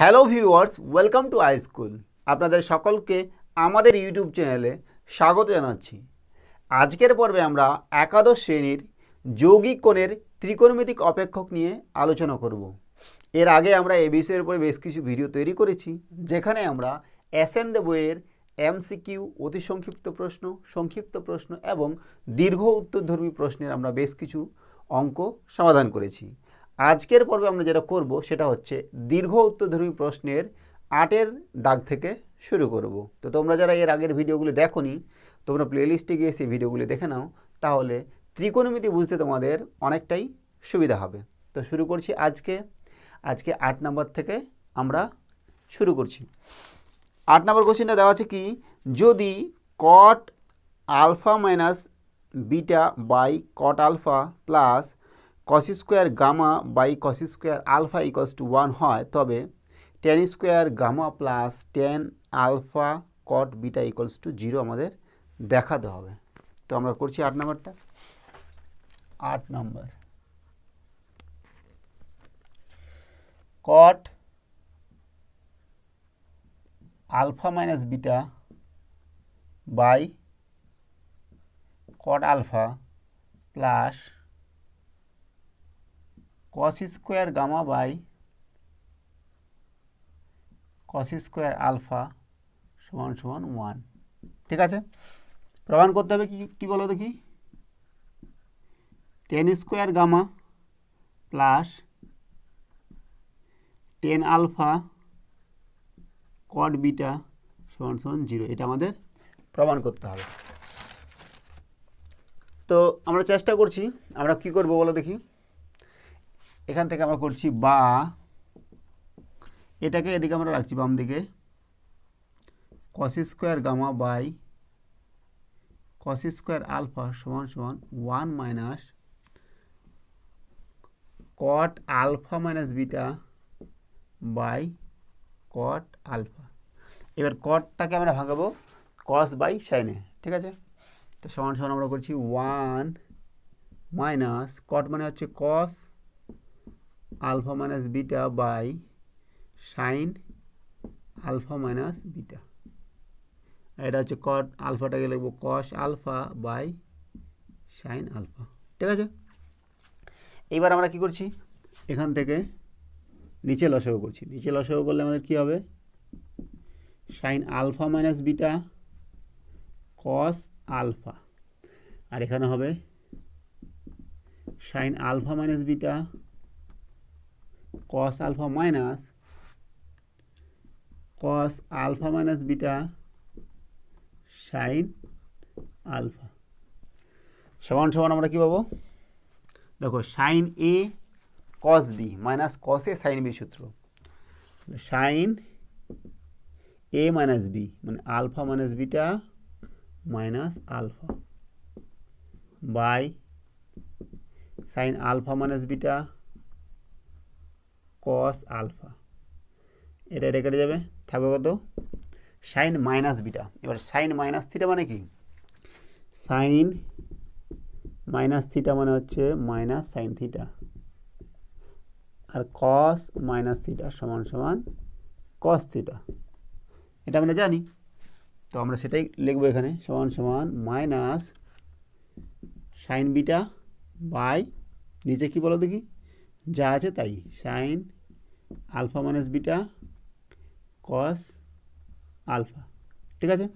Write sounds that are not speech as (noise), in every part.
hello viewers welcome to I school আপনাদের সকলকে আমাদের ইউটিউব চ্যানেলে স্বাগত জানাচ্ছি আজকের পর্বে আমরা একাদশ শ্রেণীর যৌগিক কোণের ত্রিকোণমিতিক অপেক্ষক নিয়ে আলোচনা করব এর আগে আমরা এ বিষয়ের উপরে বেশ কিছু ভিডিও তৈরি করেছি যেখানে আমরা দে বইয়ের এমসিকিউ অতি সংক্ষিপ্ত প্রশ্ন সংক্ষিপ্ত প্রশ্ন এবং দীর্ঘ উত্তরধর্মী প্রশ্নের আমরা বেশ কিছু অঙ্ক সমাধান করেছি আজকের পর্বে আমরা যেটা করব সেটা হচ্ছে দীর্ঘ উত্তরধর্মী প্রশ্নের আটের দাগ থেকে শুরু করব তো তোমরা যারা এর আগের ভিডিওগুলি নি তোমরা প্লেলিস্টে গিয়ে সেই ভিডিওগুলি দেখে নাও তাহলে ত্রিকোণমিতি বুঝতে তোমাদের অনেকটাই সুবিধা হবে তো শুরু করছি আজকে আজকে আট নম্বর থেকে আমরা শুরু করছি আট নম্বর কোশ্চেনটা দেওয়া আছে কি যদি cot alpha minus beta by cot alpha plus cos square gamma by cos square alpha equals to one হয় তবে tan square gamma plus tan alpha cot beta equals to zero আমাদের দেখাতে হবে তো আমরা করছি আট নম্বরটা আট নম্বর cot alpha minus beta by cot alpha plus cos square gamma by cos square alpha সমান সমান ওয়ান ঠিক আছে প্রমাণ করতে হবে কি কী বলো দেখি tan square gamma plus tan alpha cot beta সমান সমান জিরো এটা আমাদের প্রমাণ করতে হবে তো আমরা চেষ্টা করছি আমরা কি করব বলো দেখি এখান থেকে আমরা করছি বা এটাকে এদিকে আমরা রাখছি বাম দিকে cos square gamma by cos square alpha সমান সমান one minus cot alpha minus beta by cot alpha এবার কটটাকে আমরা ভাঙাবো কস বাই সাইনে ঠিক আছে তো সমান সমান আমরা করছি ওয়ান মাইনাস কট মানে হচ্ছে cos alpha minus beta by sine alpha minus beta এটা হচ্ছে কট আলফাটাকে লিখবো cos alpha by sine alpha ঠিক আছে এবার আমরা কি করছি এখান থেকে নিচে লসাগু করছি নিচে লসাগু করলে আমাদের কি হবে sine alpha minus beta cos alpha আর এখানে হবে sine alpha minus beta cos alpha minus cos alpha minus beta sin alpha সমান সমান আমরা কি পাবো দেখো sine a cos b minus cos a sine b সূত্র সাইন এ মাইনাস বি মানে alpha minus beta minus alpha by sine alpha minus beta cos alpha এটা এটা কেটে যাবে থাকবে কত সাইন মাইনাস বিটা এবার সাইন মাইনাস থিটা মানে কি সাইন মাইনাস থিটা মানে হচ্ছে মাইনাস সাইন থিটা আর কস মাইনাস থিটা সমান সমান কস থিটা এটা আমরা জানি তো আমরা সেটাই লিখবো এখানে সমান সমান মাইনাস সাইন বিটা বাই নিচে কি বলো দেখি যা আছে তাই sine alpha minus beta cos alpha ঠিক আছে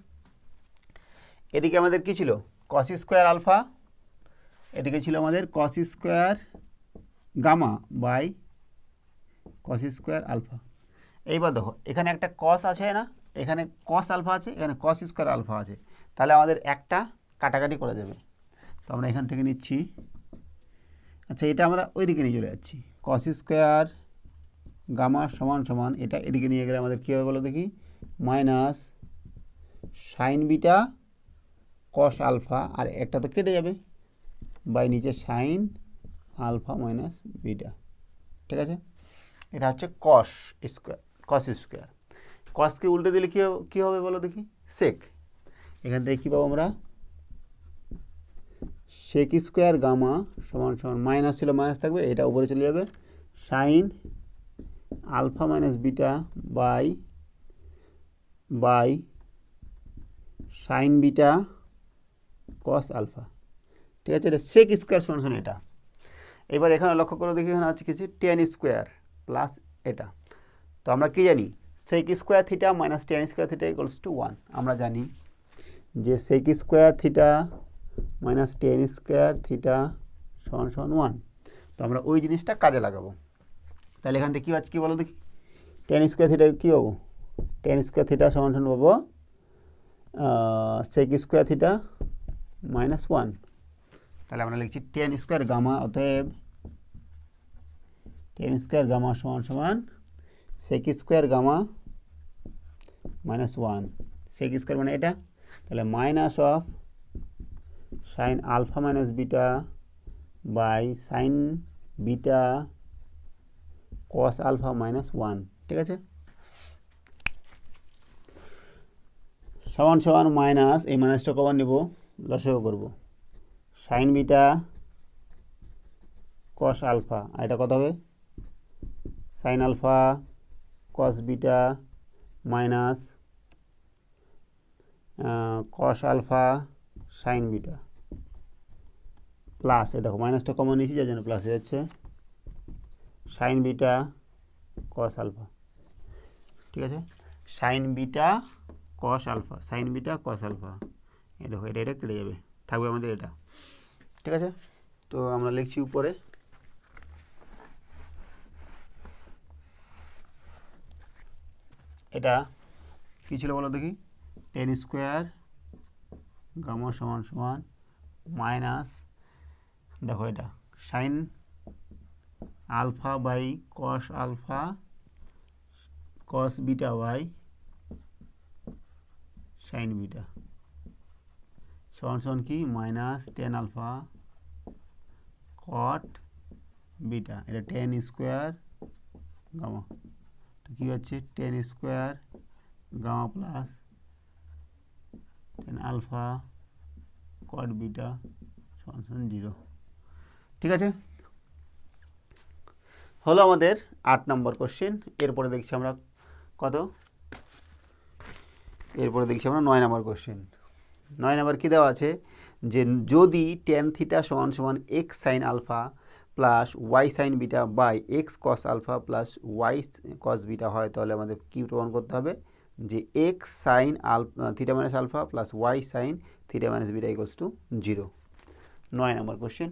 এদিকে আমাদের কি ছিল কস স্কোয়ার আলফা এদিকে ছিল আমাদের cos square gamma by cos square alpha এইবার দেখো এখানে একটা কস আছে না এখানে কস আলফা আছে এখানে কস স্কোয়ার আলফা আছে তাহলে আমাদের একটা কাটাকাটি করা যাবে তো আমরা এখান থেকে নিচ্ছি আচ্ছা এটা আমরা ওইদিকে নিয়ে চলে যাচ্ছি কস স্কোয়ার গামা সমান সমান এটা এদিকে নিয়ে গেলে আমাদের কী হবে বলো দেখি minus sine beta cos alpha আর একটা তো কেটে যাবে বাই নিচে সাইন আলফা মাইনাস বিটা ঠিক আছে এটা হচ্ছে কস স্কোয়ার কস স্কোয়ার কসকে উল্টে দিলে কী কী হবে বলো দেখি সেক এখান থেকে কী পাবো আমরা সেক স্কোয়ার গামা সমান সমান মাইনাস ছিল মাইনাস থাকবে এটা উপরে চলে যাবে sine alpha minus beta by by sine beta cos alpha ঠিক আছে এটা সেক স্কোয়ার সমান এটা এবার এখানে লক্ষ্য করে দেখি এখানে আছে কিছু টেন স্কোয়ার প্লাস এটা তো আমরা কি জানি sec square theta minus tan square theta equals to one আমরা জানি যে sec square theta minus tan square theta সমান সমান ওয়ান তো আমরা ওই জিনিসটা কাজে লাগাবো তাহলে এখান থেকে কী আছে কী বলো দেখি টেন স্কোয়ার থিটা কী হবো টেন স্কোয়ার থিটা সমান সমান পাবো sec square theta minus one তাহলে আমরা লিখছি টেন স্কোয়ার গামা অতএব টেন স্কোয়ার গামা সমান সমান sec square gamma minus one sec square মানে এটা তাহলে minus of sine alpha minus beta by sine beta cos alpha minus one ঠিক আছে সমান সমান মাইনাস এই মাইনাসটা কবার নেব লসও করব সাইন বিটা কস আলফা আর এটা কত হবে sine alpha cos beta minus cos alpha sine beta plus এ দেখো মাইনাসটা কমন নিয়েছি যার জন্য প্লাস হয়ে যাচ্ছে সাইন বিটা কস আলফা ঠিক আছে sine beta cos alpha sine beta cos alpha এ দেখো এটা এটা কেটে যাবে থাকবে আমাদের এটা ঠিক আছে তো আমরা লিখছি উপরে এটা কী ছিল বলো দেখি টেন স্কোয়ার গামা সমান সমান মাইনাস দেখো এটা sine alpha by cos alpha cos beta by sine beta সমান সমান কি minus tan alpha cot beta এটা টেন স্কোয়ার গামা তো কী হচ্ছে tan square gamma plus tan alpha cot beta সমান সমান জিরো ঠিক আছে হলো আমাদের আট নম্বর কোশ্চেন এরপরে দেখছি আমরা কত এরপরে দেখছি আমরা নয় নম্বর কোশ্চেন নয় নম্বর কী দেওয়া আছে যে যদি টেন থিটা সমান সমান x sine alpha plus y sine beta by x cos alpha plus y cos beta হয় তাহলে আমাদের কী প্রমাণ করতে হবে যে x sine alpha theta minus alpha plus y sine theta minus beta equals to zero নয় নম্বর কোশ্চেন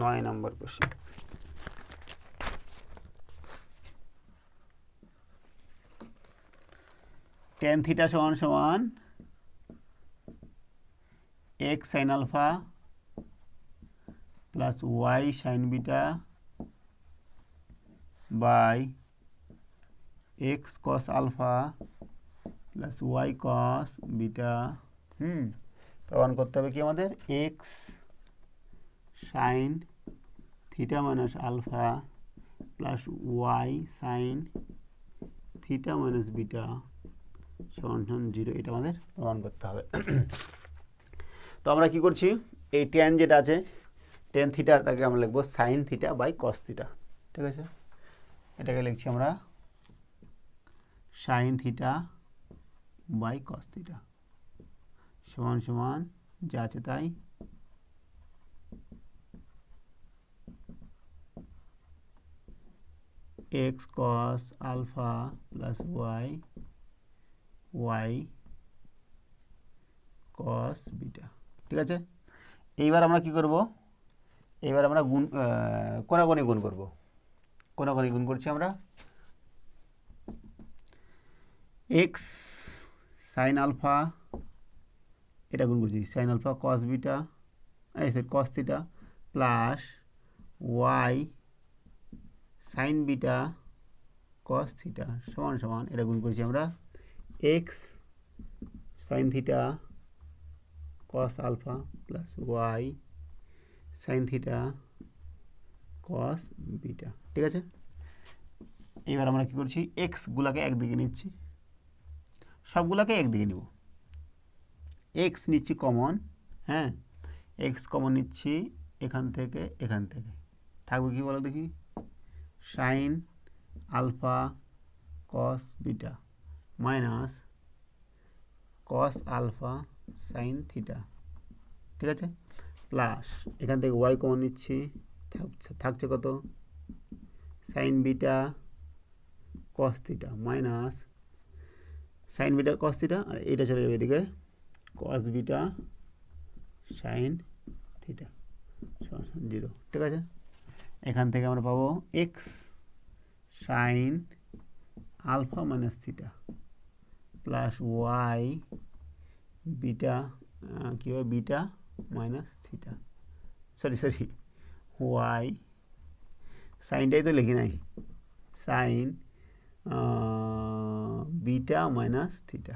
নয় নম্বর কোশ্চেন টেন থিটা সমান সমান x sine alpha plus y sine beta by x cos alpha plus y cos beta হুম প্রমাণ করতে হবে কি আমাদের x sine theta minus alpha plus y sine theta minus beta সমান সমান জিরো এটা আমাদের প্রমাণ করতে হবে (clears throat) তো আমরা কি করছি এই টেন যেটা আছে টেন থিটাটাকে আমরা লিখবো sine theta by cos theta ঠিক আছে এটাকে লিখছি আমরা sine theta by cos theta সমান সমান যা আছে তাই x cos alpha plus y y cos beta ঠিক আছে এইবার আমরা কি করব এইবার আমরা গুণ কোনাগণে গুণ করব কোনাগণে গুণ করছি আমরা এক্স সাইন আলফা এটা গুণ করছি সাইন আলফা কস বিটা এই cos theta plus y sine beta cos theta সমান সমান এটা গুণ করেছি আমরা x sine theta cos alpha plus y sine theta cos beta ঠিক আছে এবার আমরা কি করছি এক্সগুলাকে একদিকে নিচ্ছি সবগুলাকে একদিকে নিব এক্স নিচ্ছি কমন হ্যাঁ এক্স কমন নিচ্ছি এখান থেকে এখান থেকে থাকবে কি বলো দেখি sine alpha cos beta minus cos alpha sine theta ঠিক আছে প্লাস এখান থেকে ওয়াই কমন নিচ্ছি থাকছে কত sine beta cos theta minus sine beta cos theta আর এটা চলে যাবে এদিকে cos beta sine theta zero ঠিক আছে এখান থেকে আমরা পাবো x sine alpha minus theta plus y beta কী হবে beta minus theta sorry sorry y সাইনটাই তো লিখি নাই সাইন বিটা মাইনাস থিটা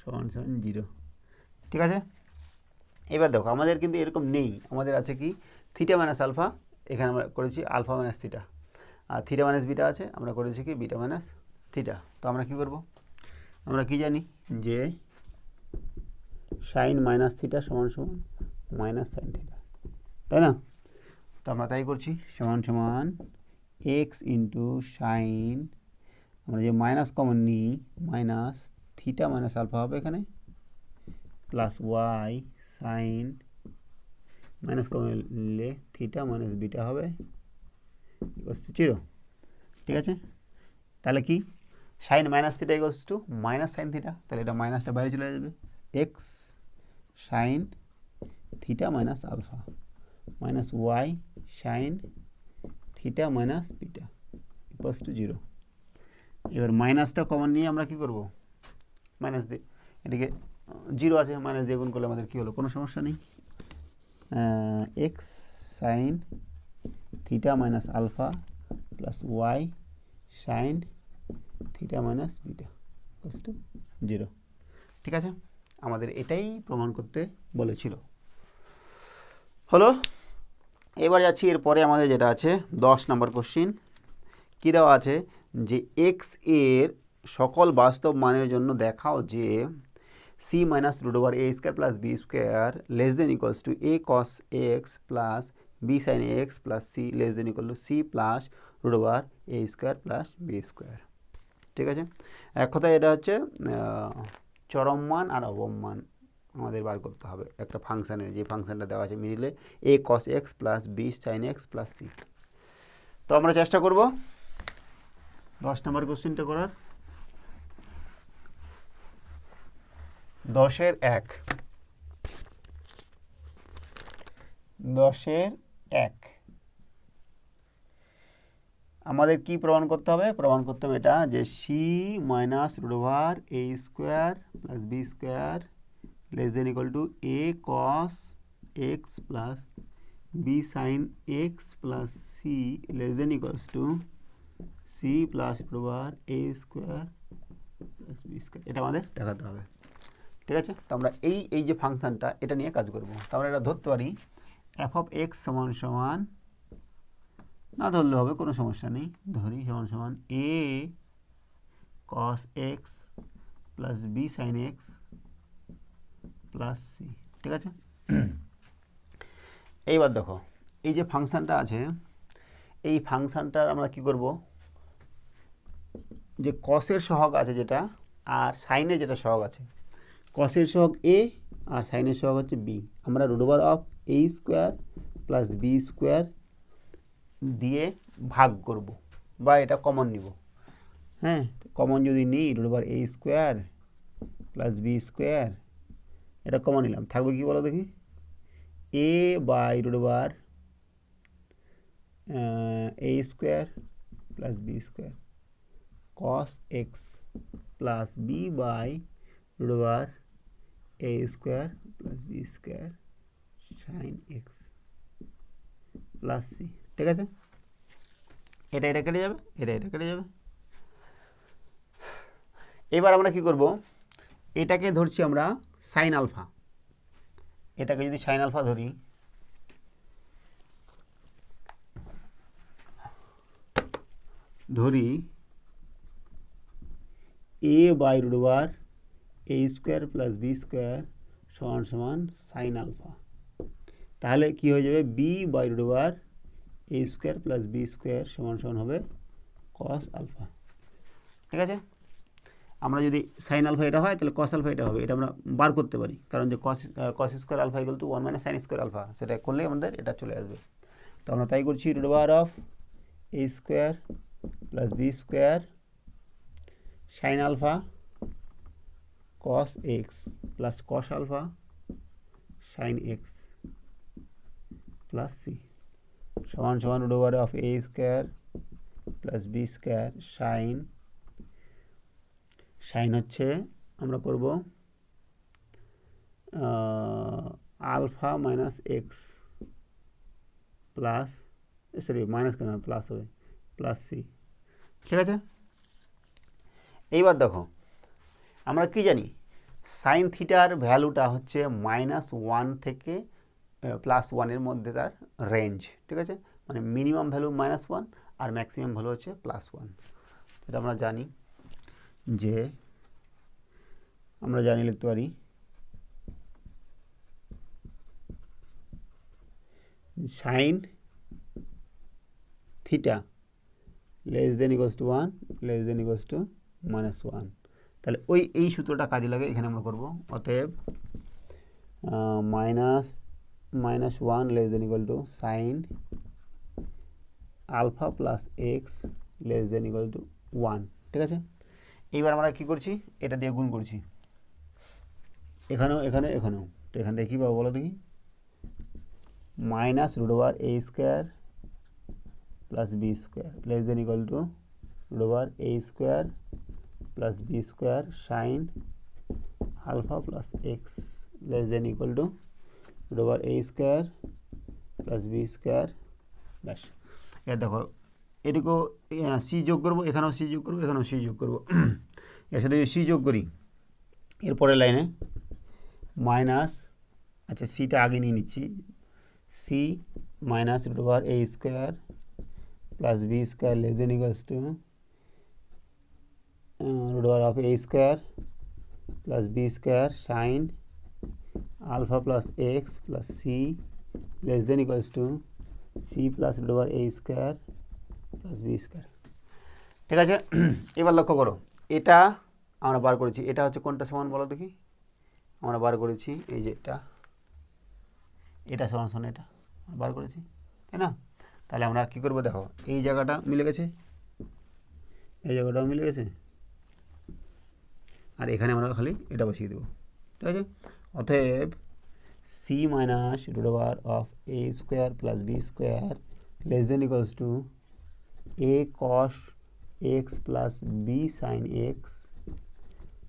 সমান সমান জিরো ঠিক আছে এবার দেখো আমাদের কিন্তু এরকম নেই আমাদের আছে কি থিটা মাইনাস আলফা এখানে আমরা করেছি আলফা মাইনাস থিটা আর থিটা মাইনাস বিটা আছে আমরা করেছি কি বিটা মাইনাস থিটা তো আমরা কি করব আমরা কি জানি যে সাইন মাইনাস থিটা সমান সমান মাইনাস সাইন থিটা তাই না তো আমরা তাই করছি সমান সমান এক্স ইন্টু সাইন আমরা যে মাইনাস কমন নিই মাইনাস থিটা মাইনাস আলফা হবে এখানে plus y sine minus common নিলে থিটা মাইনাস বিটা হবে ইকোয়াস টু জিরো ঠিক আছে তাহলে কি sine minus theta equals to minus sine theta তাহলে এটা মাইনাসটা বাইরে চলে যাবে x sine theta minus alpha minus y sine theta minus beta equals to zero এবার মাইনাসটা কমন নিয়ে আমরা কি করব মাইনাস দিয়ে এদিকে জিরো আছে মাইনাস দিয়ে গুণ করলে আমাদের কী হলো কোনো সমস্যা নেই x sine theta minus alpha plus y sine theta minus beta plus to zero ঠিক আছে আমাদের এটাই প্রমাণ করতে বলেছিল হলো এবার যাচ্ছি এরপরে আমাদের যেটা আছে দশ নম্বর কোশ্চিন কী দেওয়া আছে যে এক্স এর সকল বাস্তব মানের জন্য দেখাও যে c minus root over a square plus b square less than equals to a cos x plus b sin ax plus c less than equal to c plus root over a square plus b square ঠিক আছে এক কথায় এটা হচ্ছে চরম মান আর অবম মান আমাদের বার করতে হবে একটা ফাংশানের যে ফাংশানটা দেওয়া আছে মিলিলে a cos x plus b sine x plus c তো আমরা চেষ্টা করব দশ নম্বর কোশ্চিনটা করার দশের এক দশের এক আমাদের কি প্রমাণ করতে হবে প্রমাণ করতে হবে এটা যে c minus root a square plus b square less than equal to a cos x plus b sine x plus c less than equals to c plus root a square plus b square এটা আমাদের দেখাতে হবে ঠিক আছে তো আমরা এই এই যে ফাংশানটা এটা নিয়ে কাজ করব তো আমরা এটা ধরতে পারি এফ অফ এক্স সমান সমান না ধরলে হবে কোনো সমস্যা নেই ধরি সমান সমান a cos x plus b sine x plus c ঠিক আছে (clears throat) এইবার দেখো এই যে ফাংশানটা আছে এই ফাংশানটার আমরা কি করব যে কসের সহগ আছে যেটা আর সাইনের যেটা সহগ আছে কসের সহগ এ আর সাইনের সহগ হচ্ছে বি আমরা root over of a square plus b square দিয়ে ভাগ করব বা এটা কমন নিব হ্যাঁ কমন যদি নিই root over a square plus b square এটা কমন নিলাম থাকবে কি বলো দেখি a by root over a square plus b square cos x plus b by root over a square plus b square sine x plus c ঠিক আছে এটা এটা কেটে যাবে এটা এটা কেটে যাবে এবার আমরা কি করব এটাকে ধরছি আমরা সাইন আলফা এটাকে যদি সাইন আলফা ধরি ধরি a by root over a square plus b square সমান সমান সাইন আলফা তাহলে কি হয়ে যাবে b by root over a square plus b square সমান সমান হবে কস আলফা ঠিক আছে আমরা যদি সাইন আলফা এটা হয় তাহলে কস আলফা এটা হবে এটা আমরা বার করতে পারি কারণ যে cos cos square alpha equal to one minus sine square alpha সেটা করলে আমাদের এটা চলে আসবে তো আমরা তাই করছি root over of a square plus b square sine alpha cos x plus cos alpha sine x plus c সমান সমান root over of a square plus b square sine sine হচ্ছে আমরা করব alpha minus x plus sorry minus কেন plus হবে plus c ঠিক আছে এইবার দেখো আমরা কি জানি সাইন থিটার ভ্যালুটা হচ্ছে মাইনাস ওয়ান থেকে প্লাস ওয়ানের মধ্যে তার রেঞ্জ ঠিক আছে মানে মিনিমাম ভ্যালু মাইনাস ওয়ান আর ম্যাক্সিমাম ভ্যালু হচ্ছে প্লাস ওয়ান এটা আমরা জানি যে আমরা জানি লিখতে পারি sine theta less than equals to one less than equals to minus one তাহলে ওই এই সূত্রটা কাজে লাগে এখানে আমরা করব অতএব minus minus one less than equal to sine alpha plus x less than equal to one ঠিক আছে এইবার আমরা কি করছি এটা দিয়ে গুণ করছি এখানেও এখানে এখানেও তো এখান থেকে কী পাবো বলো দেখি minus root over a square plus b square less than equal to root over a square plus b square sine alpha plus x less than equal to root over a square plus b square ব্যাস এবার দেখো এটুকু C যোগ করবো এখানেও C যোগ করবো এখানেও সি যোগ করবো (clears throat) এর সাথে যদি সি যোগ করি এরপরের লাইনে মাইনাস আচ্ছা সিটা আগে নিয়ে নিচ্ছি c minus root over a square plus b square less than equals to root over of a square plus b square sine alpha plus x plus c less than equals to c plus over a square plus b square ঠিক আছে (clears throat) এবার লক্ষ্য করো এটা আমরা বার করেছি এটা হচ্ছে কোনটা সমান বলো দেখি আমরা বার করেছি এই যে এটা এটা সমান সমান এটা বার করেছি তাই না তাহলে আমরা কী করবো দেখো এই জায়গাটা মিলে গেছে এই জায়গাটাও মিলে গেছে আর এখানে আমরা খালি এটা বসিয়ে দেবো ঠিক আছে অতএব c minus root over of a square plus b square less than equals to a cos x plus b sine x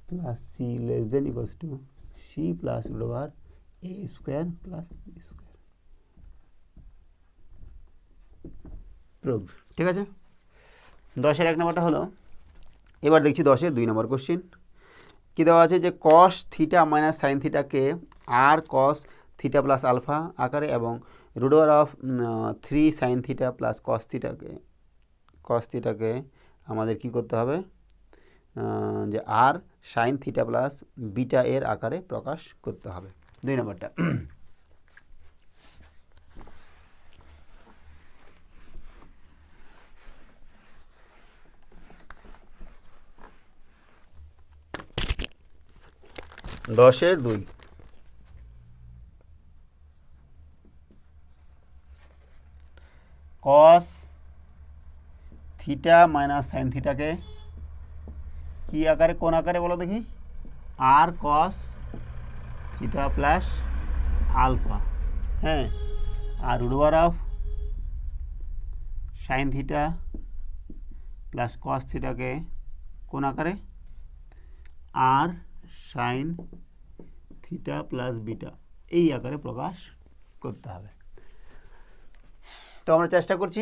plus c less than equals to c plus root over a square plus b square prove ঠিক আছে দশের এক নম্বরটা হলো এবার দেখছি দশের দুই নম্বর কোশ্চিন কী দেওয়া আছে যে কস থিটা মাইনাস সাইন থিটাকে R cos theta plus alpha আকারে এবং root over of three sine theta plus cos থিটাকে কস থিটাকে আমাদের কি করতে হবে যে R sine theta plus beta এর আকারে প্রকাশ করতে হবে দুই নম্বরটা দশের দুই কস থিটা মাইনাস সাইন থিটাকে কী আকারে কোন আকারে বলো দেখি R cos theta plus alpha হ্যাঁ আর root over of sine theta plus cos থিটাকে কোন আকারে R sine theta plus beta এই আকারে প্রকাশ করতে হবে তো আমরা চেষ্টা করছি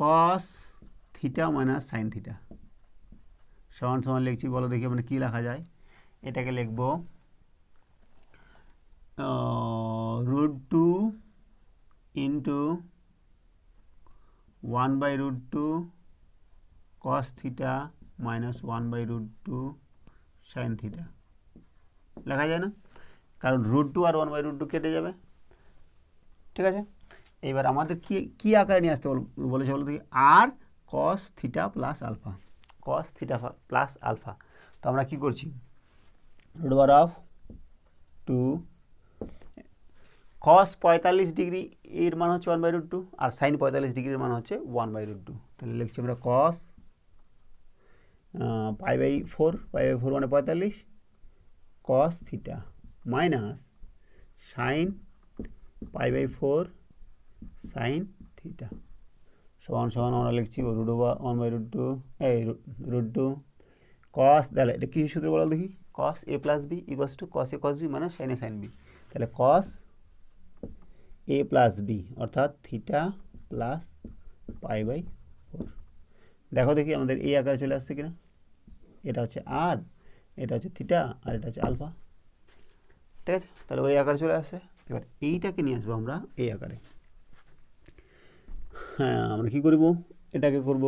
cos theta minus sine theta সমান সমান লিখছি বলো দেখি মানে কী লেখা যায় এটাকে লিখব root two into one by root two cos theta minus one by root two sine theta লেখা যায় না কারণ রুট টু আর ওয়ান বাই রুট টু কেটে যাবে ঠিক আছে এবার আমাদের কি কী আকারে নিয়ে আসতে বলেছে বলতে কি R cos theta plus alpha cos theta plus alpha তো আমরা কি করছি root bar of two cos পঁয়তাল্লিশ ডিগ্রি এর মান হচ্ছে ওয়ান বাই রুট টু আর সাইন পঁয়তাল্লিশ ডিগ্রির মান হচ্ছে ওয়ান বাই রুট টু তাহলে লিখছি আমরা cos pi by four pi by four মানে পঁয়তাল্লিশ cos theta minus sine pi by four sine theta সমান সমান আমরা লিখছি root over one by root two এই রুট টু কস তাহলে এটা কী সূত্র বলো দেখি cos a plus b equals to cos a cos b মানে সাইন এ সাইন বি তাহলে কস এ প্লাস বি অর্থাৎ theta plus pi by four দেখো দেখি আমাদের এই আকারে চলে আসছে কিনা এটা হচ্ছে আর এটা হচ্ছে থিটা আর এটা হচ্ছে আলফা ঠিক আছে তাহলে ওই আকারে চলে আসছে এবার এইটাকে নিয়ে আসবো আমরা এই আকারে হ্যাঁ আমরা কি করব এটাকে করব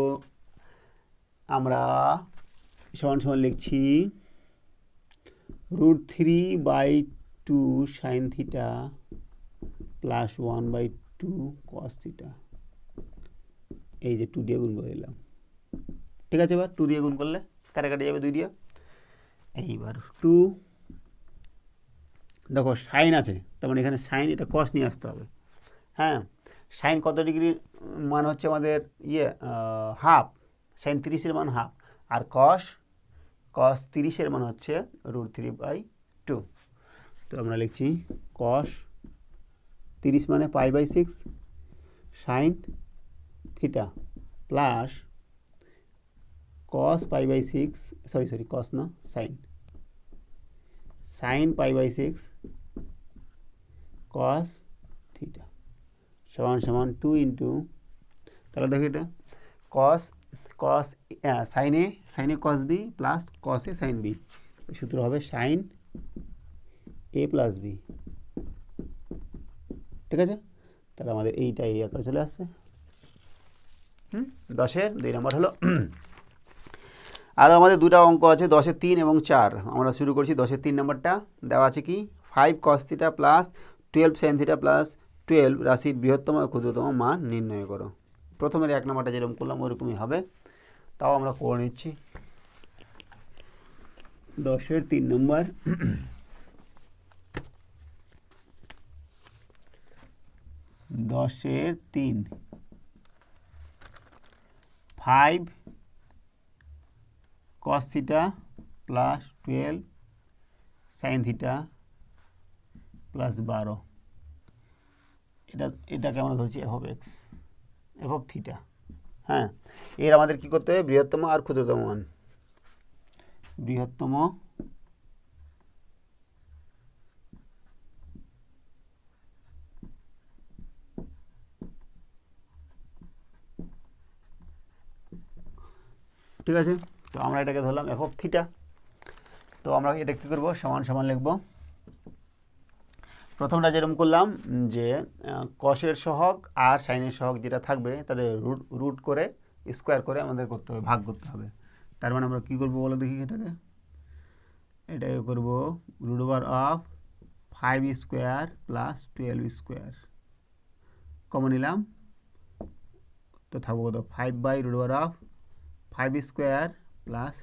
আমরা সমান সমান লিখছি root three by two sine theta plus one by two cos theta এই যে টু দিয়ে গুণ করে দিলাম ঠিক আছে এবার টু দিয়ে গুণ করলে কাটে কাটে যাবে দুই দিয়ে এইবার টু দেখো সাইন আছে তার মানে এখানে সাইন এটা কস নিয়ে আসতে হবে হ্যাঁ সাইন কত ডিগ্রির মান হচ্ছে আমাদের ইয়ে হাফ সাইন তিরিশের মান হাফ আর কস কস তিরিশের মান হচ্ছে রুট থ্রি বাই টু তো আমরা লিখছি কস তিরিশ মানে pi by six sine theta plus cos pi by 6 sorry sorry cos no sin sin pi by 6 cos theta সমান সমান টু ইন্টু তাহলে দেখো এটা cos cos sine a sine cos b plus cos a sine b সূত্র হবে sign এ plus B ঠিক আছে তাহলে আমাদের এইটা এই আকারে চলে আসছে হুম দশের দুই নম্বর হলো আরও আমাদের দুটা অঙ্ক আছে দশের তিন এবং চার আমরা শুরু করছি দশের তিন নম্বরটা দেওয়া আছে কি five cos theta plus twelve sine theta plus twelve রাশির বৃহত্তম ও ক্ষুদ্রতম মান নির্ণয় করো প্রথমের এক নম্বরটা যেরকম করলাম ওরকমই হবে তাও আমরা করে নিচ্ছি দশের তিন নম্বর দশের তিন five cos theta plus 12 sin theta plus 12 এটা এটাকে আমরা ধরছি f of x f of theta হ্যাঁ এর আমাদের কি করতে হবে বৃহত্তম আর ক্ষুদ্রতম মান বৃহত্তম ঠিক আছে তো আমরা এটাকে ধরলাম এফ অফ থিটা তো আমরা এটা কী করবো সমান সমান লিখব প্রথমটা যেরকম করলাম যে কষের সহক আর সাইনের সহক যেটা থাকবে তাদের রুট রুট করে স্কোয়ার করে আমাদের করতে হবে ভাগ করতে হবে তার মানে আমরা কী করবো বলো দেখি এটাকে এটাকে করব root over of five square plus twelve square common নিলাম তো থাকবো কত five by root over of five square plus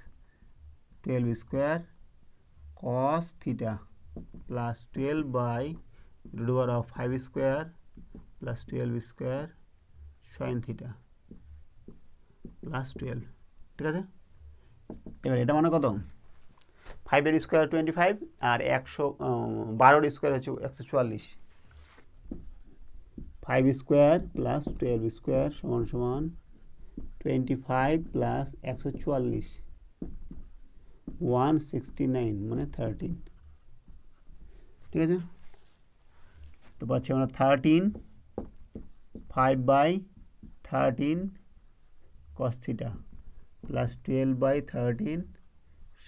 twelve square cos theta plus twelve by root of five square plus twelve square sine theta plus twelve ঠিক আছে এবার এটা মানে কত ফাইভের স্কোয়ার টোয়েন্টি ফাইভ আর একশো বারোর স্কোয়ার হচ্ছে একশো চুয়াল্লিশ five square plus twelve square সমান সমান টোয়েন্টি ফাইভ প্লাস একশো চুয়াল্লিশ ওয়ান সিক্সটি নাইন মানে থার্টিন ঠিক আছে তো পাচ্ছি আমরা thirteen five by thirteen cos theta plus twelve by thirteen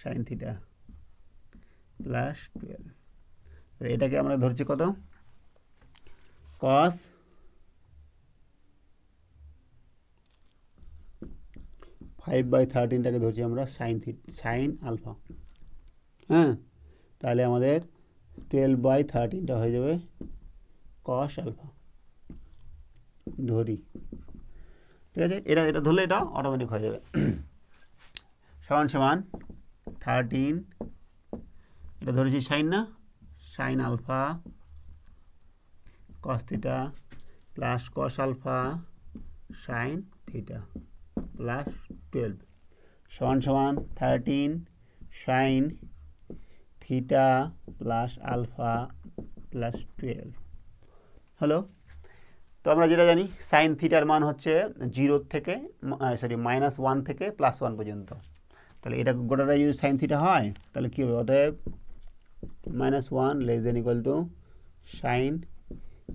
sine theta plus twelve এটাকে আমরা ধরছি কত কস ফাইভ বাই থার্টিনটাকে ধরছি আমরা সাইন থি সাইন আলফা হ্যাঁ তাহলে আমাদের টুয়েলভ বাই থার্টিনটা হয়ে যাবে কস আলফা ধরি ঠিক আছে এটা এটা ধরলে এটা অটোমেটিক হয়ে যাবে (coughs) সমান সমান থার্টিন এটা ধরেছি সাইন না sine alpha cos theta plus cos alpha sine theta plus twelve সমান সমান thirteen sine theta plus alpha plus twelve hello তো আমরা যেটা জানি সাইন থিটার মান হচ্ছে জিরোর থেকে সরি মাইনাস ওয়ান থেকে প্লাস ওয়ান পর্যন্ত তাহলে এটা গোটাটা যদি সাইন থিটা হয় তাহলে কী হবে অতএব minus one less than equal to sine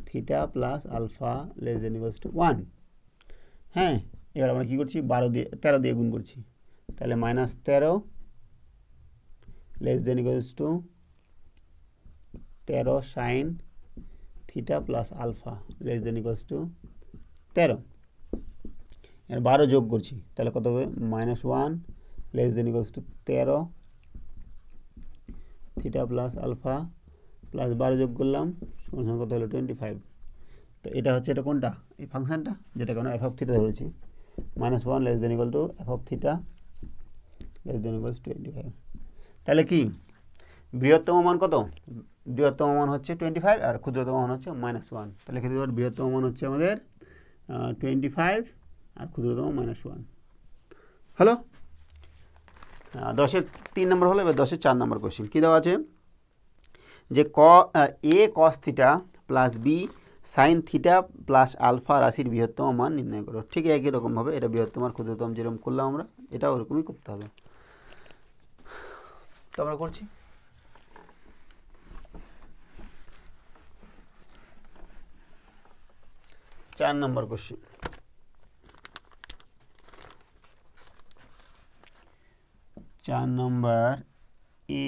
theta plus alpha less than equal to one হ্যাঁ এবার আমরা কী করছি বারো দিয়ে তেরো দিয়ে গুণ করছি তাহলে মাইনাস তেরো লেস দেন ইকোজ টু তেরো sine theta plus alpha less than equals to তেরো এর বারো যোগ করছি তাহলে কত হবে minus one less than equals to তেরো থিটা প্লাস আলফা প্লাস বারো যোগ করলাম সমান কত হলো টোয়েন্টি ফাইভ তো এটা হচ্ছে এটা কোনটা এই ফাংশানটা যেটা কেন এফ অফ থিটা ধরেছি minus one less than equal to f of theta less than equal twenty five তাহলে কি বৃহত্তম মান কত বৃহত্তম মান হচ্ছে টোয়েন্টি ফাইভ আর ক্ষুদ্রতম মান হচ্ছে মাইনাস ওয়ান তাহলে ক্ষেত্রে বৃহত্তম মান হচ্ছে আমাদের টোয়েন্টি ফাইভ আর ক্ষুদ্রতম মাইনাস ওয়ান হ্যালো দশের তিন নম্বর হলো এবার দশের চার নম্বর কোশ্চেন কী দেওয়া আছে যে ক a cos theta plus b sine theta plus alpha রাশির বৃহত্তম মান নির্ণয় করো ঠিক একই রকমভাবে এটা বৃহত্তম আর ক্ষুদ্রতম যেরকম করলাম আমরা এটা ওরকমই করতে হবে তো আমরা করছি চার নম্বর কোশ্চেন চার নম্বর a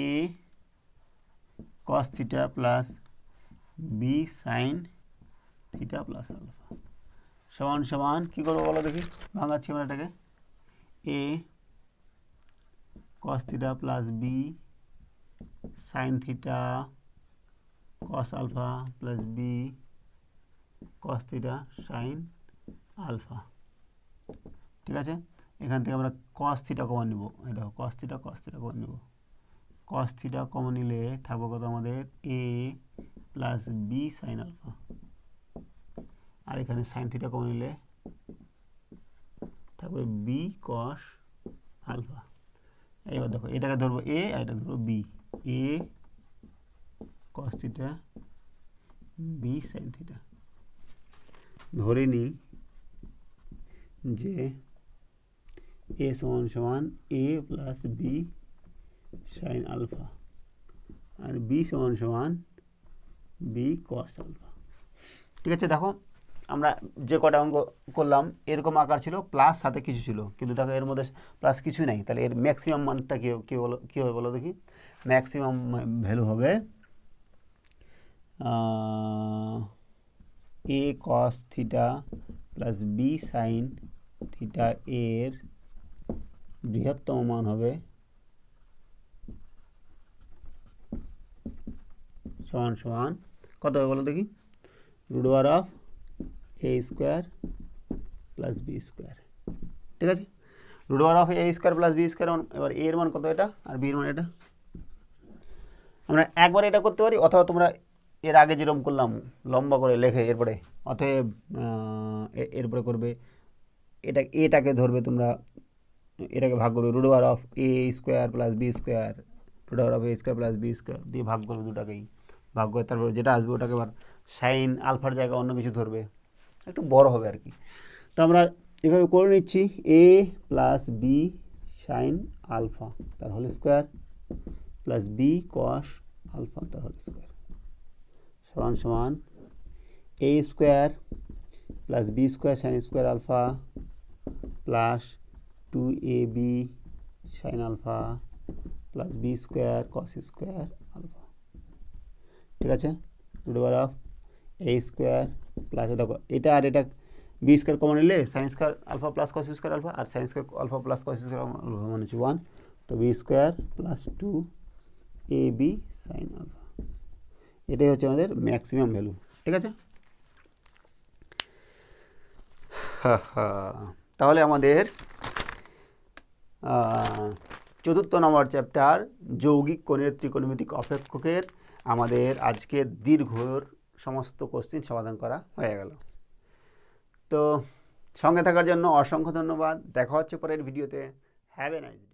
cos theta plus b sine theta plus alpha সমান সমান কী করবো বলো দেখি ভাঙাচ্ছি আমরা এটাকে a cos theta plus b sine theta cos alpha plus b cos theta sine alpha ঠিক আছে এখান থেকে আমরা কস থিটা কমন নিব এটা cos theta cos theta common নেব কস থিটা কমন নিলে থাকবো কত আমাদের a plus b sine alpha আর এখানে সাইন থিটা কমে নিলে থাকবে বি কস আলফা এইবার দেখো এটাকে ধরবো এ আর এটা ধরবো b a cos theta b sine theta ধরে নিই যে এ সমান সমান a plus b sine alpha আর বি সমান সমান বি কস আলফা ঠিক আছে দেখো আমরা যে কটা অঙ্ক করলাম এরকম আকার ছিল প্লাস সাথে কিছু ছিল কিন্তু দেখো এর মধ্যে প্লাস কিছুই নাই তাহলে এর ম্যাক্সিমাম মানটা কী কী বলো কী হবে বলো দেখি ম্যাক্সিমাম ভ্যালু হবে a cos theta plus b sine theta এর বৃহত্তম মান হবে সমান সমান কত হবে বলো দেখি root over of a square plus b square ঠিক আছে root bar of a square plus b square এবার এ এর মান কত এটা আর বি এর মান এটা আমরা একবার এটা করতে পারি অথবা তোমরা এর আগে যেরকম করলাম লম্বা করে লেখে এরপরে অতএব এরপরে করবে এটা এটাকে ধরবে তোমরা এটাকে ভাগ করবে root over of a square plus b square root over of a square plus b square দিয়ে ভাগ করবে দুটাকেই ভাগ করে তারপর যেটা আসবে ওটাকে আবার সাইন আলফার জায়গায় অন্য কিছু ধরবে একটু বড় হবে আর কি তো আমরা এভাবে করে নিচ্ছি a plus b sine alpha তার whole square plus b cos alpha তার হোল স্কোয়ার সমান সমান a square plus b square sine square alpha plus two a b sine alpha plus b square cos square alpha ঠিক আছে root over of a square plus দেখো এটা আর এটা b square common নিলে sine square alpha plus cos square alpha আর sine square alpha plus cos square alpha মানে হচ্ছে ওয়ান তো b square plus two a b sine alpha এটাই হচ্ছে আমাদের ম্যাক্সিমাম ভ্যালু ঠিক আছে তাহলে আমাদের চতুর্থ নম্বর চ্যাপ্টার যৌগিক কোণের ত্রিকোণমিতিক অপেক্ষকের আমাদের আজকের দীর্ঘর সমস্ত কোশ্চিন সমাধান করা হয়ে গেল তো সঙ্গে থাকার জন্য অসংখ্য ধন্যবাদ দেখা হচ্ছে পরের ভিডিওতে হ্যাভ এ নাইস